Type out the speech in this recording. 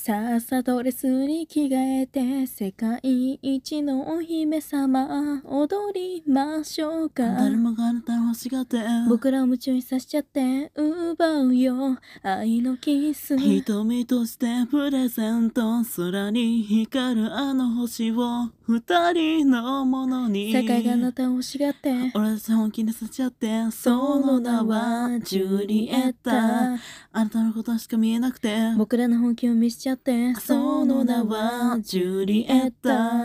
さっさドレスに着替えて世界一のお姫様踊りましょうか誰もがあなた欲しがって僕らを夢中にさせちゃって奪うよ愛のキス瞳としてプレゼント空に光るあの星を二人のものに世界があなたを欲しがって俺たち本気させち合ってその名はジュリエッタあなたのことしか見えなくて僕らの本気を見せちゃってその名はジュリエッタ